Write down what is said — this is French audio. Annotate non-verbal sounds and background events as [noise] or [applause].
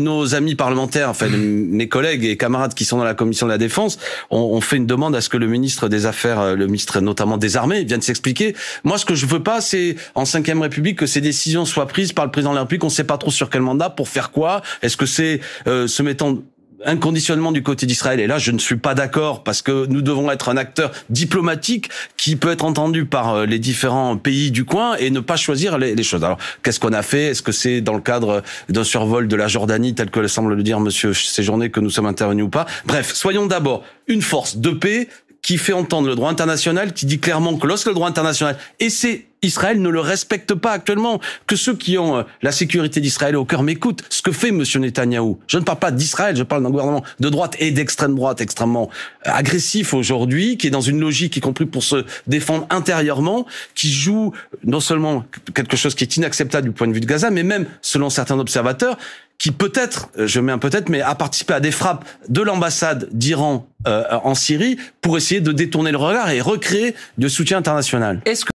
nos amis parlementaires, enfin [clears throat] mes collègues et camarades qui sont dans la commission de la défense, ont, fait une demande à ce que le ministre des Affaires, euh, le ministre notamment des Armées, vienne s'expliquer. Moi, ce que je veux pas, c'est en 5 République que ces décisions soient prises par le président de la République. On ne sait pas trop sur quel mandat, pour faire quoi. Est-ce que c'est euh, se mettant un conditionnement du côté d'Israël. Et là, je ne suis pas d'accord parce que nous devons être un acteur diplomatique qui peut être entendu par euh, les différents pays du coin et ne pas choisir les, choses. Alors, qu'est-ce qu'on a fait Est-ce que c'est dans le cadre d'un survol de la Jordanie, tel que semble le dire Monsieur Séjourné, que nous sommes intervenus ou pas Bref, soyons d'abord une force de paix qui fait entendre le droit international, qui dit clairement que lorsque le droit international et c'est Israël ne le respecte pas actuellement, que ceux qui ont euh, la sécurité d'Israël au cœur m'écoutent, ce que fait M. Netanyahou. Je ne parle pas d'Israël, je parle d'un gouvernement de droite et d'extrême droite extrêmement euh, agressif aujourd'hui, qui est dans une logique, y compris pour se défendre intérieurement, qui joue euh, non seulement quelque chose qui est inacceptable du point de vue de Gaza, mais même, selon certains observateurs, qui peut-être, je mets un peut-être, mais a participé à des frappes de l'ambassade d'Iran en Syrie pour essayer de détourner le regard et recréer du soutien international.